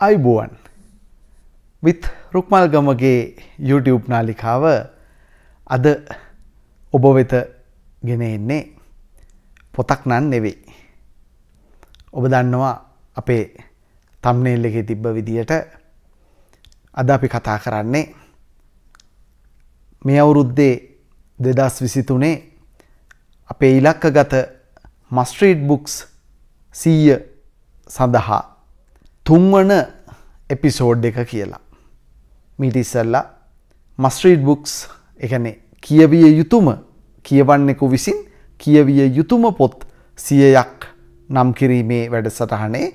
අයිබුවන් විත් රුක්මල් Gamage YouTube නාලිකාව අද ඔබ වෙත ගෙන එන්නේ පොතක් නන් නෙවෙයි. ඔබ දන්නවා අපේ තම්නේල් එකේ තිබ්බ විදියට අද අපි කතා කරන්නේ මේ අවුරුද්දේ දෙදස් විසිතුනේ අපේ ඉලක්ක ගත මස්ට්‍රීට් බුක්ස් සීය සඳහා තුන්වන එපිසෝඩ් එක කියලා. මීට ඉස්සල්ලා මස්්‍රීඩ් බුක්ස් එකනේ කියවිය යුතුම කියවන්නෙකු විසින් කියවිය යුතුම පොත් සියයක් නම් කිරීමේ වැඩසටහනේ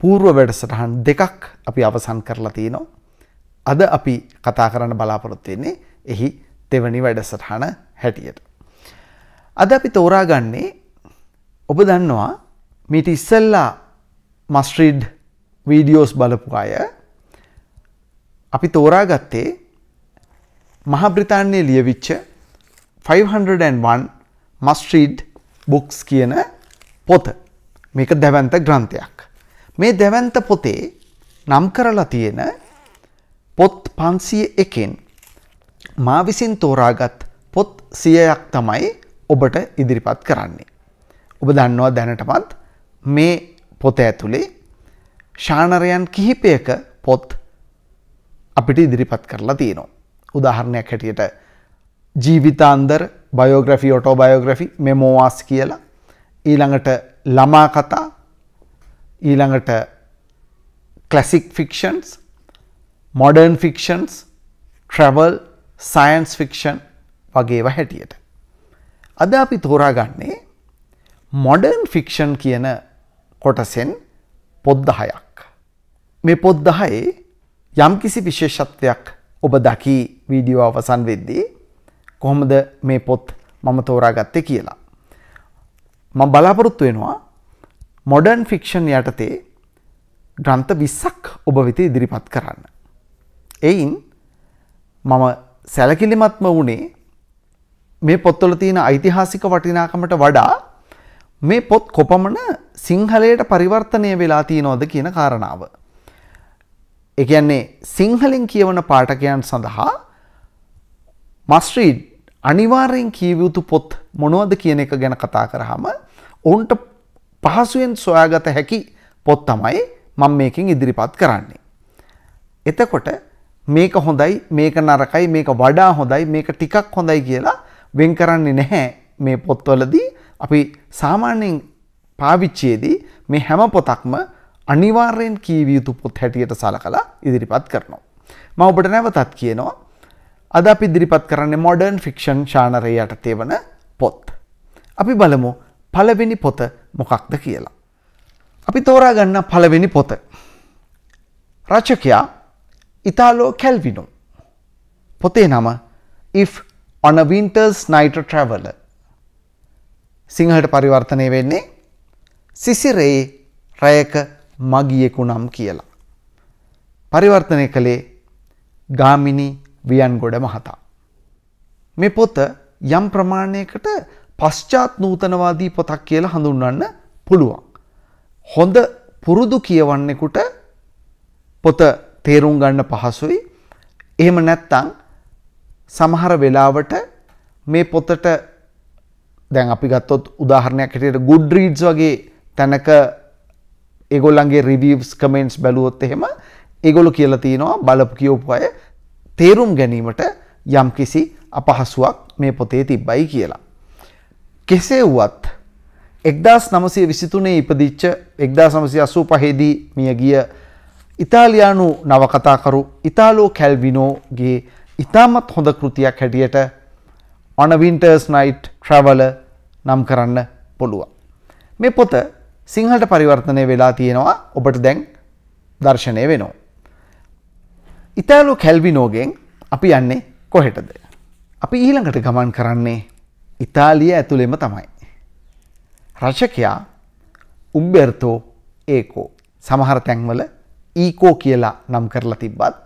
පූර්ව වැඩසටහන් දෙකක් අපි අවසන් කරලා තියනවා. අද අපි කතා කරන්න බලාපොරොත්වවෙන්නේ එහි තෙවනි වැඩසටහන හැටියට. අද අපි තෝරාගන්නේ ඔබ දන්නවා මීට ඉස්සල්ලා මස්ට්‍රීඩ් වීඩියෝස් බලපු අය අපි තෝරා ගත්තේ මහබ්‍රිතාන්නේ ලියවිච්ච 501 මස්ට්‍රීඩ් බොක්ස් කියන පොත මේක දැවන්ත ග්‍රන්ථයක්. මේ දැවන්ත පොතේ නම් කරලා තියෙන පොත් පන්සිය එකෙන් මා විසින් තෝරාගත් පොත් සියයක් තමයි ඔබට ඉදිරිපත් කරන්නේ. ඔබ දන්නවා දැනටමත් මේ පොත ඇතුළේ ශානරයන් කිහිපයක පොත් අපිට ඉදිරිපත් කරලා තියෙනවා. උදාහරණයක් හැටියට ජීවිතාන්දර බයෝග්‍රෆි ඔටෝ බයෝග්‍රෆි මෙමෝවාස් කියලා ඊළඟට ළමා කතා ඊළඟට classic fictions modern fictions travel science fiction වගේව හැටියට. අද අපි තෝරාගන්නේ මොඩර්න් ෆික්ෂන් කියන කොටසෙන් පොද්දහයක්. මේ පොද්දහයේ යම් කිසි විශේෂත්වයක් ඔබ දකී වීඩියෝ අවසන් වෙද්දී කොහොමද මේ පොත් මම තෝරා ගත්තේ කියලා. මම බලාපොරොත්තු වෙනවා මොඩර්න් ෆික්ෂන් යටතේ ග්‍රන්ථ 20ක් ඔබ වෙත ඉදිරිපත් කරන්න. එයින් මම සැලකිලිමත්ම වුණේ මේ පොත්වල තියෙන ඓතිහාසික වටිනාකමට වඩා මේ පොත් කොපමණ සිංහලයට පරිවර්තනය වෙලා තියෙනවද කියන කාරණාව. එකන්නේ සිංහලින් කියවන පාටකයන් සඳහා මස්්‍රීඩ් අනිවාරයෙන් කියවයුතු පොත් මොනුවද කියන එක ගැන කතා කරහම ඔවුන්ට පහසුවෙන් සොයාගත හැකි පොත් තමයි මං මේකින් ඉදිරිපත් කරන්නේ. එතකොට මේක හොඳයි මේක නරකයි මේක වඩා හොඳයි මේක ටිකක් හොඳයි කියලා වෙන් කරන්නේ නැහැ මේ පොත්වලදී අපි සාමාන්‍යයෙන් පාවිච්චයේදී මේ හැම පොතක්ම අනිවාර්යෙන් කීවිය යුතු පොත් හැටියට සලකලා ඉදිරිපත් කරනවා. මම ඔබට නැවතත් කියනවා අද අපි ඉදිරිපත් කරන්නේ මොඩර්න් ෆික්ෂන් ශානරය යටතේ වන පොත්. අපි බලමු පළවෙනි පොත මොකක්ද කියලා. අපි තෝරා ගන්න පළවෙනි පොත. රචකයා ඉතාලෝ කැල්විනෝ. පොතේ නම If on a winter's night traveler සිංහලට පරිවර්තනය වෙන්නේ සිසිරේ රැයක මගියෙකු නම් කියලා. පරිවර්තනය කළේ ගාමිණි වියන්ගොඩ මහතා. මේ පොත යම් ප්‍රමාණයකට පශ්චාත් නූතනවාදී පොතක් කියලා හඳුන්වන්න පුළුවන්. හොඳ පුරුදු කියවන්නෙකුට පොත තේරුම් ගන්න පහසුයි. එහෙම නැත්නම් සමහර වෙලාවට මේ පොතට දැන් අපි ගත්තොත් උදාහරණයක් හැටියට ගුඩ් රීඩ්ස් වගේ තැනක ඒගොල්ලන්ගේ රිවීවස් කමෙන්ට්ස් බැලුවොත් එහෙම ඒගොලු කියලා තියෙනවා බලපු කියෝපු අය තේරුම් ගැනීමට යම් කිසි අපහසුවක් මේ පොතේ තිබ්බයි කියලා. කෙසේ වුවත් එක්දස් නමසය විසිතුනේ ඉපදිච්ච එක්දා සමසය අසූ පහේදී මිය ගිය ඉතාලියානු නවකතාකරු ඉතාලෝ කැල්විනෝගේ ඉතාමත් හොඳ කෘතියක් හැටියට ඔන වින්ටර්ස් නයිට් ට්‍රවල නම් කරන්න පුළුවන්. මේ පොත සිංහලට පරිවර්තනය වෙලා තියෙනවා ඔබට දැන් දර්ශනය වෙනවා. ඉතාලු කැල්විනෝගෙන් අපි යන්නේ කොහෙටද. අපි ඊළඟට ගමන් කරන්නේ ඉතාලිය ඇතුළෙම තමයි. රශකයා උම්බෙර්තෝ ඒකෝ සමහර තැන්වල ඊකෝ කියලා නම් කරලා තිබ්බත්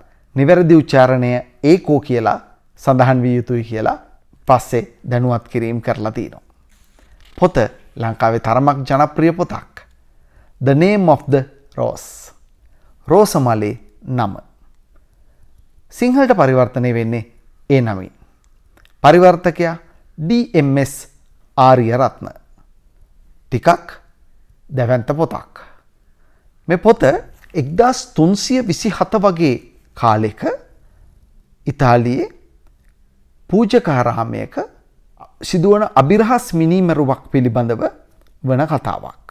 නිවැරදි උච්චාරණය ඒකෝ කියලා සඳහන් විය යුතුයි කියලා පස්සේ දැනුවත් කිරීම් කරලා තියෙනවා. පොත ලංකාවේ තරමක් ජනප්‍රිය පොතක්. The name of the Rose. රෝසමලේ නම. සිංහලට පරිවර්තනය වෙන්නේ ඒ නමින්. පරිවර්තකයා DMS ආරියරත්න. ටිකක් දැවැන්ත පොතක්. මේ පොත එක්දස් තුන්සිය විසි හත වගේ කාලෙක ඉතාලියේ පූජකාරාමයක සිදුවන අභිරහස් මිනීමරුවක් පිළිබඳව වන කතාවක්.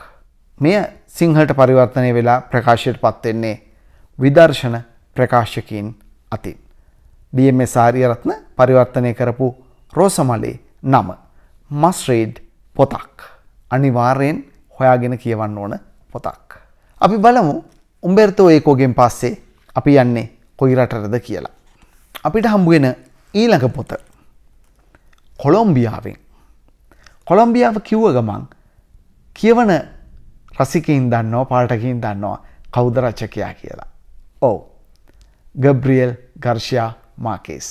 මෙය සිංහලට පරිවර්තනය වෙලා ප්‍රකාශයට පත්වෙන්නේ විදර්ශන ප්‍රකාශකින් අතින්. දියමේ සාරියරත්න පරිවර්තනය කරපු රෝසමලේ නම මස්රේඩ් පොතක් අනිවාර්යෙන් හොයාගෙන කියවන්න ඕන පොතක්. අපි බලමු උම්බෙර්තෝ ඒකෝගෙන් පස්සේ අපි යන්නේ කොයි රටරද කියලා. අපිට හම්බුවෙන ඊළඟ පොත කොළොම්බියාවෙන්. කොළොම්බියාව කිව්ව ගමන් කියවන රසිකින් දන්නවා පාටකින් දන්නවා කෞද රචකයා කියලා. ඕ ගබ්‍රියල් ගර්ෂයා මාකේස්.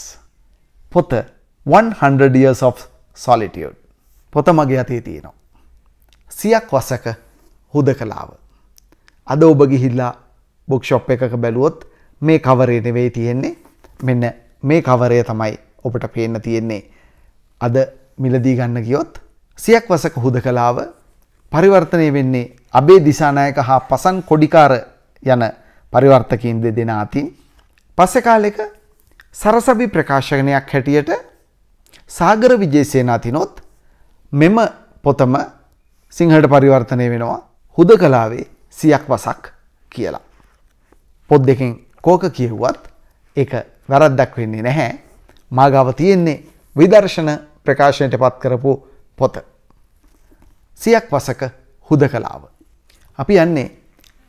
පොත 100 years of solitude පොත මගේ අතේ තියෙනවා. සියක් වසක හුද කලාව. අද ඔබ ගිහිල්ලා බොක්ෂොප් එකක බැලුවොත් මේ කවරේ නෙවෙයි තියෙන්නේ මෙන්න මේ කවරය තමයි ඔබට පේන්න තියෙන්නේ අද මිලදී ගන්න ගියොත් සියක් වසක හුද කලාව පරිවර්තනය වෙන්නේ අබේ දිසානායක හා පසන් කොඩිකාර යන පරිවර්තකින් දෙ දෙෙන අතින් පස්සෙ කාලෙක සරසබි ප්‍රකාශකනයක් හැටියට සාගර විජේසේනාතිනොත් මෙම පොතම සිංහට පරිවර්තනය වෙනවා හුද කලාවේ සියක් වසක් කියලා. පොත් දෙකින් කෝක කියව්වත් එක වැරද්දක් වෙන්නේ නැහැ මාගාව තියෙන්නේ විදර්ශන ප්‍රකාශයට පත් කරපු පොත. සියක් වසක හුද කලාව. අපි යන්නේ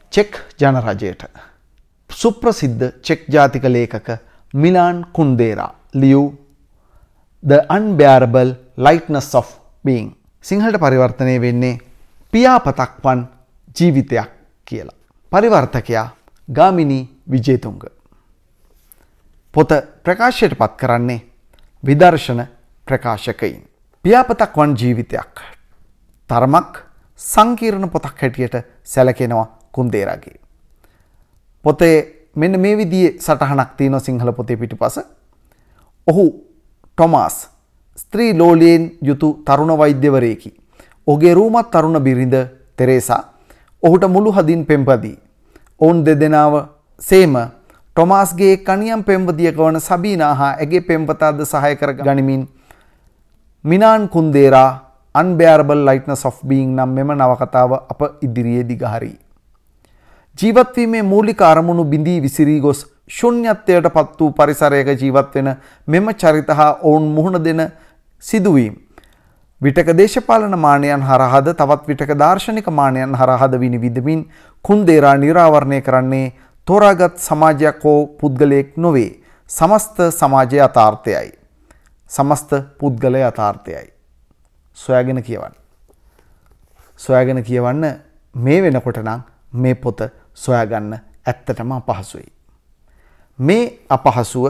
චෙක් ජනරජයට. සුප්‍රසිද්ධ චෙක් ජාතික ලේකක මිලාන් කුන්දේරා ලියූ The Unbearable Lightness of Being සිංහලට පරිවර්තනය වෙන්නේ පියාපතක් වන් ජීවිතයක් කියලා. පරිවර්තකයා ගාමිණී විජේතුංග. පොත ප්‍රකාශයට පත් කරන්නේ විදර්ශන ප්‍රකාශකයින්. පියාපතක් වන් ජීවිතයක්. තරමක් සංකීර්ණ පොතක් හැටියට සැලකෙනවා කුන්දේරාගේ. පොතේ මෙන්න මේ විදියේ සටහනක් තියෙනවා සිංහල පොතේ පිටිපස. ඔහු ටොමාස් ස්ත්‍රී ලෝලියෙන් යුතු තරුණ වෛද්‍යවරයෙකි. ඔහුගේ රූමත් තරුණ බිරිඳ තෙරේසා ඔහුට මුළු හදින් පෙම්පදී. ඔවුන් දෙදෙනාව සේම ටොමාස්ගේ කණියම් පෙම්පදියක වන සබීනා හා ඇගේ පෙම්පතාද සහය කර ගනිමින් මිනාන් කුන්දේරා අන්බෑරබල් ලයිට්නස් ඔෆ් බීන් නම් මෙම නවකතාව අප ඉදිරියේ දිගහරී. ජීවත්වීමේ මූලික අරමුණු බිඳී විසිරී ගොස් ශුන්්‍යත්වයට පත් වූ පරිසරයක ජීවත්වෙන මෙම චරිත හා ඔවුන් මුහුණ දෙන සිදුවීම්. විටක දේශපාලන මානයන් හරහද තවත් විටක දර්ශනික මානයන් හරහද විනි විදමින් කුන්දේරා නිරාවරණය කරන්නේ තෝරාගත් සමාජයක් හෝ පුද්ගලයෙක් නොවේ. සමස්ත සමාජය අතාර්ථයයි. සමස්ත පුද්ගල යථාර්ථයයි. සොයාගෙන කියවන්න. සොයාගෙන කියවන්න මේ වෙනකොට නම් මේ පොත සොයාගන්න ඇත්තටම අපහසුයි. මේ අපහසුව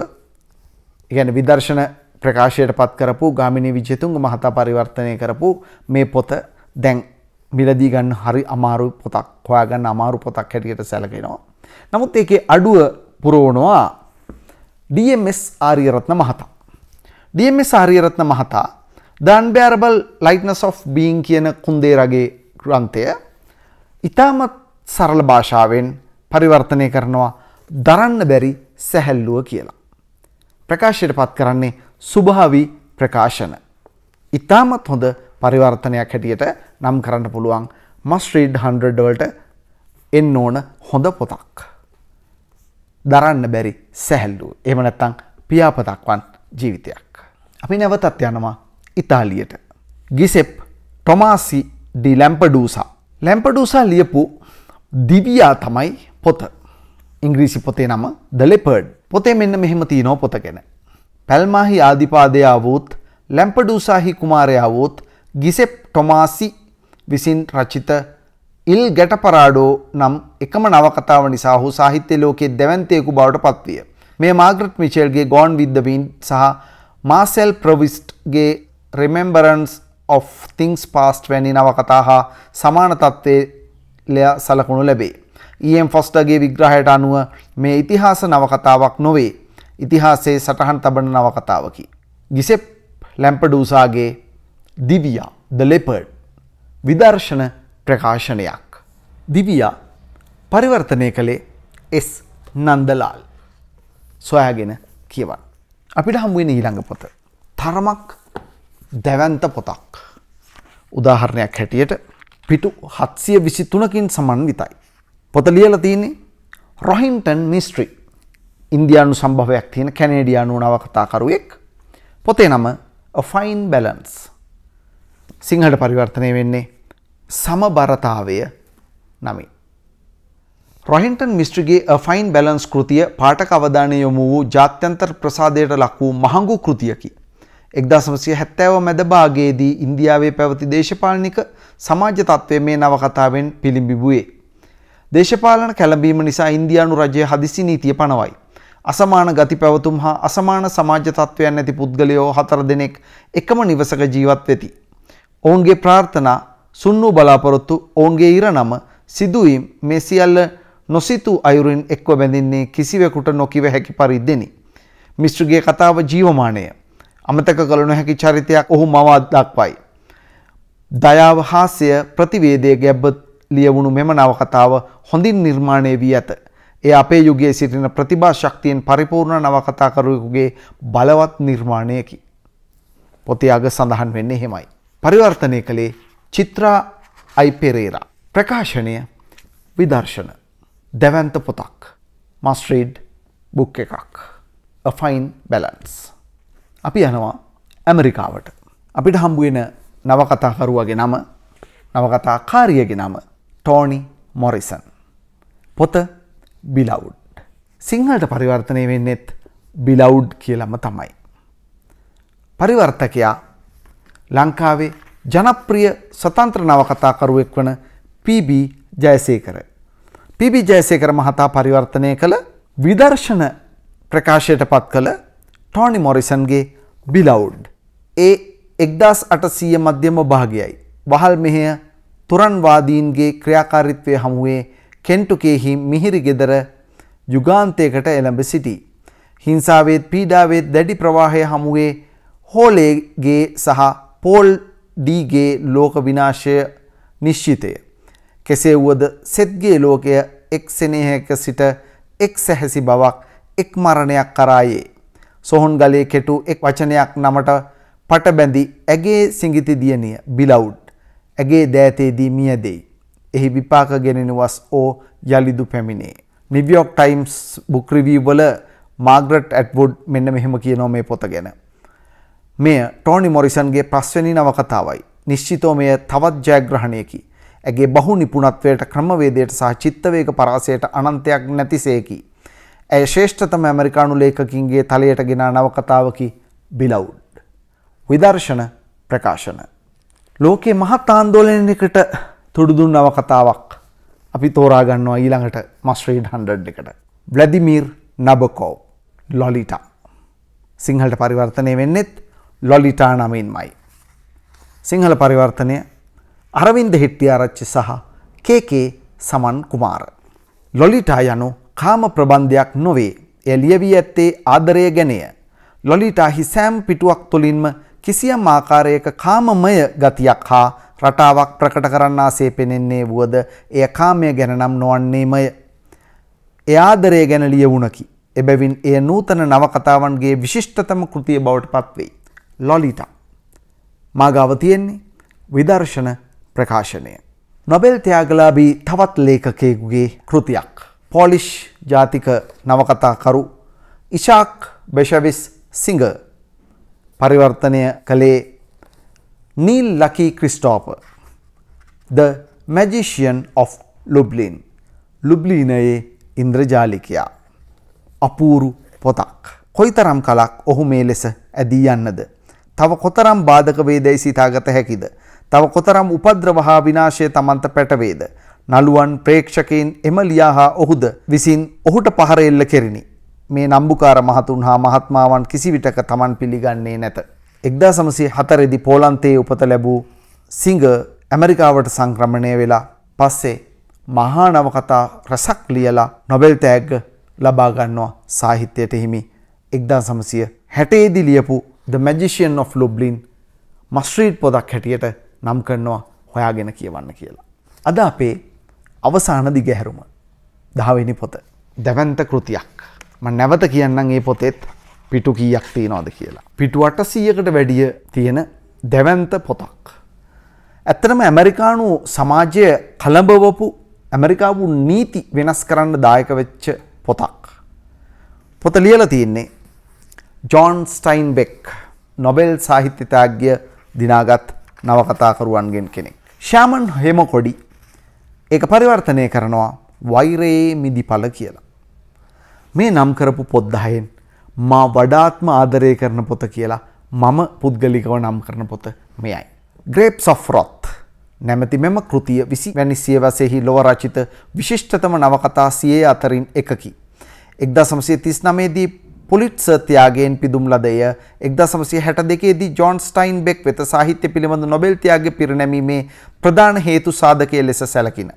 ඉගැන විදර්ශන ප්‍රකාශයට පත් කරපු ගාමිණි විජයතුංග මහතා පරිවර්තනය කරපු මේ පොත දැන් මිලදී ගන්න හරි අමාරු පොතක් හොයාගන්න අමාරු පොතක් හැටියට සැලකෙනවා. නමුත් ඒකේ අඩුව පුරවනවා DMS ආරියරත්න මහතා. DMS ආරියරත්න මහතා The Unbearable Lightness of Being කියන කුන්දේ රගේ ග්‍රන්ථය ඉතාමත් සරල භාෂාවෙන් පරිවර්තනය කරනවා දරන්න බැරි සැහැල්ලුව කියලා. ප්‍රකාශයට පත් කරන්නේ සුභාවි ප්‍රකාශන. ඉතාමත් හොඳ පරිවර්තනයක් හැටියට නම් කරන්න පුළුවන් මස්්‍රීඩ් හන්ඩඩවලට එන්න ඕන හොඳ පොතක්. දරන්න බැරි සැහැල්ලූ එම නැත්තං පියාපතක්වන් ජීවිතයක්. අපි නැවතත් යනවා ඉතාලියට. ගිසෙප් ටොමාසි ඩි ලැම්පඩූසා. ලැම්පඩූසා ලියපු දිවියා තමයි පොත. ඉංග්‍රීසි පොතේ නම දලෙපර්ඩ් පොතේ මෙන්න මෙහෙම තියනෝ පොත ගැන. පැල්මාහි ආධිපාදයාවූත් ලැම්පඩූසාහි කුමාරයාවූත් ගිසෙප් ටොමාසි විසින් රචිත ඉල් ගැටපරාඩෝ නම් එකම නවකතාව නිසා හු සාහිත්‍ය ලෝකයේ දැවන්තයකු බවට පත්විය. මේ මාග්‍රට් මිචල්ගේ ගෝන් විද්ධවීන් සහ මාසෙල් ප්‍රවිස්ට්ගේ රිමෙම්බරන්ස් of things past වැනි නවකතා හා සමාන තත්ත්වය සලකුණු ලැබේ. ඊම් e ෆොස්ටගේ විග්‍රහයට අනුව මේ ඉතිහාස නවකතාවක් නොවේ ඉතිහාසේ සටහන් තබන නවකතාවකි. ගිසෙප් ලැම්පඩූසාගේ දිවියා ද ලෙපර්ඩ් විදර්ශන ප්‍රකාශනයක්. දිවියා පරිවර්තනය කළේ එස් නන්දලාල් සොයාගෙන කියවන්න. අපිට හම්බුවෙන ඊළඟ පොත. තරමක් දැවන්ත පොතක්. උදාහරණයක් හැටියට පිටු හත්සිය විසි තුනකින් සමන්විතයි. පොත ලියල තියන්නේ රොහින්ටන් මිස්ට්‍රි ඉන්දියානු සම්භවයක් තියෙන කැනේඩියානු නවකතාකරුවෙක් පොතේ නම ෆයින් බැලන්ස් සිංහට පරිවර්තනය වෙන්නේ සමබරතාවය නමින්. රොහෙන්ටන් මිස්ට්‍රිගේ ෆයින් බැලන්ස් කෘතිය පාටක අවධානය යොමු වූ ජාත්‍යන්තර ප්‍රසාදයට ලක් වූ මහඟු කෘතියකි. එක්දාසමසය හැත්තෑව මැදභාගයේදී ඉන්දියාවේ පැවති දේශපාලනික සමාජ තත්ත්වය මේ නවකතාවෙන් පිළිඹිබුවේ. දේශපාලන කැළඹීම නිසා ඉන්දියානු රජය හදිසි නීතිය පනවයි. අසමාන ගති පැවතුම් හා අසමාන සමාජ තත්ත්වයන් ඇති පුද්ගලයෝ හතර දෙනෙක් එකම නිවසක ජීවත් වෙති. ඔවුන්ගේ ප්‍රාර්ථනා සුන්නු බලාපොරොත්තු ඔවුන්ගේ ඉරණම සිදුවීම් මේ සියල්ල නොසිතූ අයුරින් එක්ව බැඳින්නේ කිසිවෙකුට නොකිව හැකි පරිද්දෙනි. මිස්ට්‍රගේ කතාව ජීවමානය. අමතක කළ නොහැකි චරිතයක් ඔහු මවත් දක්වයි. දයාව හාසය ප්‍රතිවේදය ගැබ්බ ලියවුණු මෙම නවකතාව හොඳින් නිර්මාණය වී ඇත. ඒ අපේ යුගයේ සිටින ප්‍රතිභා ශක්තියෙන් පරිපූර්ණ නවකතාකරුවෙකුගේ බලවත් නිර්මාණයකි. පොතේ අග සඳහන් වෙන්නේ හෙමයි. පරිවර්තනය කළේ චිත්‍රා අයිපෙරේරා. ප්‍රකාශනය විදර්ශන. දැවන්ත පොතක් මස්්‍රීඩ් බුක් එකක් ෆයින් බැලන්ස් අපි යනවා ඇමරිකාවට අපිට හම්බුවෙන නවකතාකරුවගේ නම නවකතා කාරියගේ නම ටෝනි මොරිසන් පොත බිලවුඩ් සිංහලට පරිවර්තනය වෙන්නෙත් බිලවුඩ් කියලම තමයි පරිවර්තකයා ලංකාවේ ජනප්‍රිය ස්වතන්ත්‍ර නවකතාකරුවෙක් වන පබ ජයසේකර පීබී ජයසේකර මහතා පරිවර්තනය කළ විදර්ශන ප්‍රකාශයට පත් කළ ටෝනි මොරිසන්ගේ බිලවුඩ්. ඒ එක්දස් අටසීය මධ්‍යම භාගයයි. වහල් මෙහය තුරන්වාදීන්ගේ ක්‍රියාකාරිත්වය හමුවේ කෙන්ටුකෙහි මිහිරි ගෙදර යුගාන්තයකට එළඹ සිටි. හිංසාවේත් පීඩාවේත් දැඩි ප්‍රවාහය හමුවේ හෝලේගේ සහ පෝල් ඩීගේ ලෝක විනාශය නිශ්චිතය. කෙසේ වුවද සෙත්ගේ ලෝකය එක් සෙනෙහක සිට එක් සැහැසි බවක් එක් මරණයක් කරායේ. සොහොන් ගලේ කෙටු එක් වචනයක් නමට පටබැඳි ඇගේ සිංගිති දියණිය බිලවුඩ් ඇගේ දෑතේදී මියදෙයි. එහි විපාක ගෙනෙන වස් ඕ යළිදු පැමිණේ. නිවියෝක් ටයිම්ස් බුක්‍රිවී වල මාග්‍රට් ඇට්වුඩ් මෙන්න මෙහෙම කියනෝ මේ පොත ගැන. මෙය ටෝනි මොරිසන්ගේ ප්‍රස්වනි නවකතාවයි. නිශ්චිතෝ මෙය තවත් ජයග්‍රහණයකි. ඇගේ බහු නිපුණත්වයට ක්‍රමවේදයට සහ චිත්තවේග පරාසයට අනන්තයක් නැතිසේකි. ඇය ශ්‍රේෂ්ඨතම ඇමරිකානු ලේඛකින්ගේ තලයට ගෙනා නවකතාවකි බිලවුඩ්. විදර්ශන ප්‍රකාශන. ලෝකේ මහත් ආන්දෝලනයකට තුඩුදුන් නවකතාවක් අපි තෝරාගන්නවා ඊළඟට මස්්‍රීඩ් හන්ඩඩ් එකට. බ්ලදිමීර් නබකෝ ලොලිටා. සිංහලට පරිවර්තනය වෙන්නෙත් ලොලිටා නමින්මයි. සිංහල පරිවර්තනය අරවින්ද හිට්ටිආරච්චි සහ කේකේ සමන් කුමාර. ලොලිටා යනු කාම ප්‍රබන්ධයක් නොවේ. එය ලියවී ඇත්තේ ආදරය ගැනය. ලොලිටාහි සෑම් පිටුවක් තුළින්ම කිසියම් ආකාරයක කාමමය ගතියක් හා රටාවක් ප්‍රකට කරන්න ආසේ පෙනෙන්නේ වුවද එය කාමය ගැන නම් නොවන්නේමය. එ ආදරය ගැන ලියවුණකි. එබැවින් එය නූතන නවකතාවන්ගේ විශිෂ්ටතම කෘතිය බවට පත්වෙයි. ලොලිටා. මාගාව තියෙන්නේ විදර්ශන ප්‍රකාශනය. නොබෙල් ත්‍යාගලාබී තවත් ලේකකයෙකුගේ කෘතියක්. පොලිෂ් ජාතික නවකතාකරු ඉශාක් බෙෂවිස් සිංහ පරිවර්තනය කළේ නීල් ලකී ක්‍රිස්ටෝප ද මැජිෂියන් of ලුබ්ලින් ලුබ්ලීනයේ ඉන්ද්‍රජාලිකයා අපූරු පොතක් කොයි තරම් කලක් ඔහු මේ ලෙස ඇදී යන්නද තව කොතරම් බාධක වේදැයි සිතාගත හැකිද තව කොතරම් උපද්‍රව හා විනාශය තමන්ත පැටවේද. නළුවන් ප්‍රේක්ෂකයින් එම ලියා හා ඔහුද විසින් ඔහුට පහර එල්ල කෙරිණි. මේ නම්බුකාර මහතුන් හා මහත්මාවන් කිසිවිටක තමන් පිළිගන්නේ නැත. එක්දා සමසේ හතරෙදි පෝලන්තයේ උපත ලැබූ සිංහ ඇමරිකාවට සංක්‍රමණය වෙලා පස්සේ මහා නවකතා රසක් ලියලා නොබෙල් තෑග්ග ලබා ගන්නවා සාහිත්‍යයට හිමි එක්දා සමසිය හැටේදි ලියපු ද මැජිෂියන් of ලොබ්ලින් මස්ට්‍රීට් පොදක් හැටියට නම් කරනවා හොයාගෙන කියවන්න කියලා. අද අපේ අවසාන දිගහැරුම දහවෙනි පොත දැවන්ත කෘතියක් ම නැවත කියන්නම් ඒ පොතෙත් පිටු කීයක් තියෙනවාද කියලා. පිටු අට සීයකට වැඩිය තියෙන දැවන්ත පොතක්. ඇත්තනම ඇමරිකානු සමාජය කළඹවපු ඇමරිකාපු නීති වෙනස් කරන්න දායක වෙච්ච පොතක්. පොත ලියල තියෙන්නේ ජෝන් ස්ටයින් බෙක් නොබෙල් සාහිත්‍යතාග්‍ය දිනාගත් නවකතාකරුවන්ගෙන් කෙනෙක්. ශාමන් හෙමකොඩි ඒක පරිවර්තනය කරනවා වෛරයේ මිදි පල කියලා. මේ නම් කරපු පොද්දහයෙන් මා වඩාත්ම ආදරය කරන පොත කියලා මම පුද්ගලිකව නම් කරන පොත මෙයයි. ග්‍රේප් සොෆ්රොත් නැමැති මෙම කෘතිය විසි වැනි සියවසෙහි ලොව රචිත විශිෂ්ඨතම නවකතා සියයේ අතරින් එකකි. එක්දා සමසය තිස් නමේදී පොලිට්සර් ත්‍යාගයෙන් පිදුම් ලද එය 1962 දී ජෝන් ස්ටයින්බෙක් වෙත සාහිත්‍ය පිළිබඳ නොබෙල් ත්‍යාගය පිරිනැමීමේ ප්‍රධාන හේතු සාධකය ලෙස සැලකින.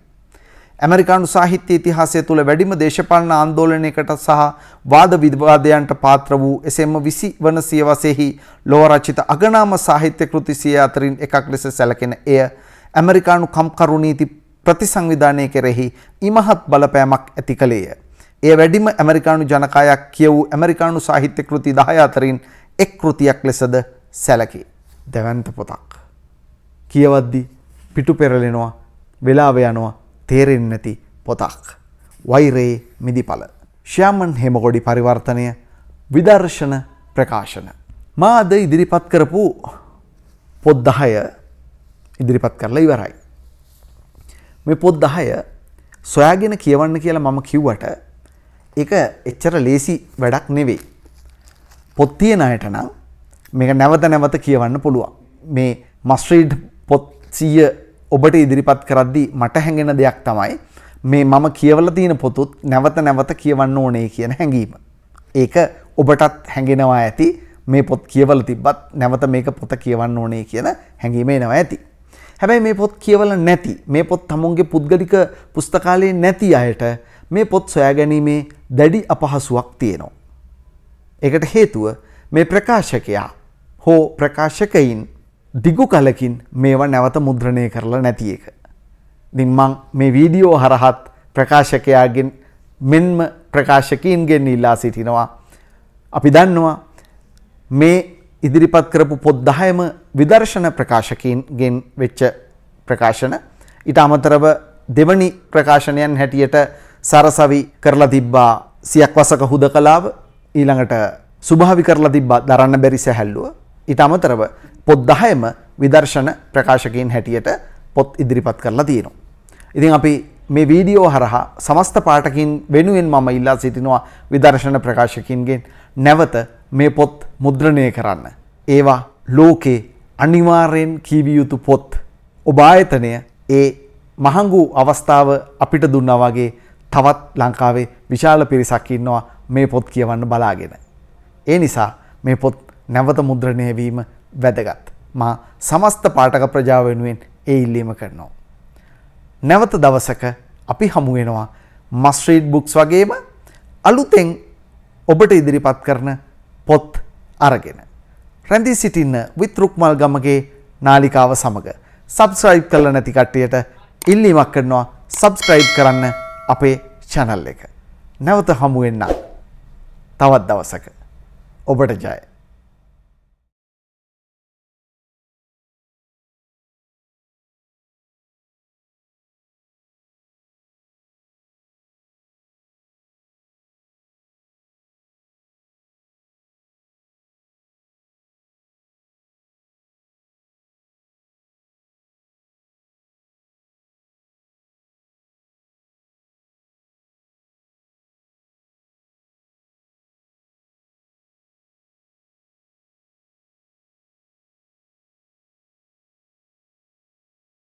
ඇමරිකානු සාහිත්‍ය ඉතිහාසය තුළ වැඩිම දේශපාලන ආන්දෝලනයකට සහ වාද විවාදයන්ට පාත්‍ර වූ එසෙම 20 වන සියවසේහි ලෝව රචිත අගනාම සාහිත්‍ය කෘති සිය අතරින් එකක් ලෙස සැලකෙන එය ඇමරිකානු කම්කරු නීති ප්‍රතිසංවිධානය කෙරෙහි ඉමහත් බලපෑමක් ඇති කළේය. ඒ වැඩිම ඇමරිකානු ජනකායක් කියවූ ඇමරිකානු සාහිත්‍ය කෘති දහය අතරින් එක් කෘතියක් ලෙසද සැලකේ. දැවන්ත පොතක්. කියවද්දි පිටු පෙරලෙනවා වෙලාව යනවා තේරෙන්නේ නැති පොතක්. වෛරයේ මිදිඵල. ශ්‍යාමන් හෙමකොඩි පරිවර්තනය විදර්ශන ප්‍රකාශන. මා අද ඉදිරිපත් කරපු පොත් 10 ඉදිරිපත් කරලා ඉවරයි. මේ පොත් 10 සොයාගෙන කියවන්න කියලා මම කිව්වට එක එච්චර ලේසි වැඩක් නෙවෙයි. පොත් තියෙන අයට නම් මේක නැවත නැවත කියවන්න පුළුවන්. මේ මස්ට්‍රීඩ් පොත් 100 ඔබට ඉදිරිපත් කරද්දී මට හැඟෙන දෙයක් තමයි මේ මම කියවලා තියෙන පොතුත් නැවත නැවත කියවන්න ඕනේ කියන හැඟීම. ඒක ඔබටත් හැඟෙනවා ඇති මේ පොත් කියවල තිබ්බත් නැවත මේක පොත කියවන්න ඕනේ කියන හැඟීම එනවා ඇති. හැබැයි මේ පොත් කියවල නැති මේ පොත් තමුන්ගේ පුද්ගලික පුස්තකාලයේ නැති අයට මේ පොත් සොයාගැනීමේ දැඩි අපහසුවක් තියෙනවා. ඒකට හේතුව මේ ප්‍රකාශකයා හෝ ප්‍රකාශකයින් දිගු කලකින් මේවා නැවත මුද්‍රණය කරලා නැති එක. ඉතින් මං මේ වීඩියෝ හරහත් ප්‍රකාශකයාගෙන් මෙන්ම ප්‍රකාශකීන්ගෙන් ඉල්ලා සිටිනවා. අපි දන්නවා මේ ඉදිරිපත් කරපු පොත් 10ම විදර්ශන ප්‍රකාශකීන්ගෙන් වෙච්ච ප්‍රකාශන ඊට අමතරව දෙවනි ප්‍රකාශනයන් හැටියට සරසවි කරලා තිබ්බා සියක් වසක හුදකලාව ඊළඟට සුභාවි කරලා තිබ්බා දරන්න බැරි සැහැල්ලුව ඊට අමතරව පොත් 10ම විදර්ශන ප්‍රකාශකයන් හැටියට පොත් ඉදිරිපත් කරලා තියෙනවා. ඉතින් අපි මේ වීඩියෝ හරහා සමස්ත පාඨකින් වෙනුවෙන් මම ඉල්ලා සිටිනවා විදර්ශන ප්‍රකාශකින්ගෙන් නැවත මේ පොත් මුද්‍රණය කරන්න. ඒවා ලෝකේ අනිවාර්යෙන් කියවිය යුතු පොත්. ඔබ ආයතනය ඒ මහඟු අවස්ථාව අපිට දුන්නා වගේ තවත් ලංකාවේ විශාල පිරිසක් ඉන්නවා මේ පොත් කියවන්න බලාගෙන. ඒ නිසා මේ පොත් නැවත මුද්‍රණය වීම වැදගත්. මා සමස්ත පාඨක ප්‍රජාව වෙනුවෙන් ඒ ඉල්ලීම කරනවා. නැවත දවසක අපි හමු වෙනවා මස්ට්‍රීට් බුක්ස් වගේම අලුතෙන් ඔබට ඉදිරිපත් කරන පොත් අරගෙන. රැඳී සිටින්න විතෘක්මල් ගමගේ නාලිකාව සමඟ. සබස්ක්‍රයිබ් කරල නැති කට්ටියට ඉල්ලීමක් කරනවා සබස්ක්‍රයිබ් කරන්න අපේ channel එක. නැවත හමු වෙන්න. තවත් දවසක. ඔබට ජය.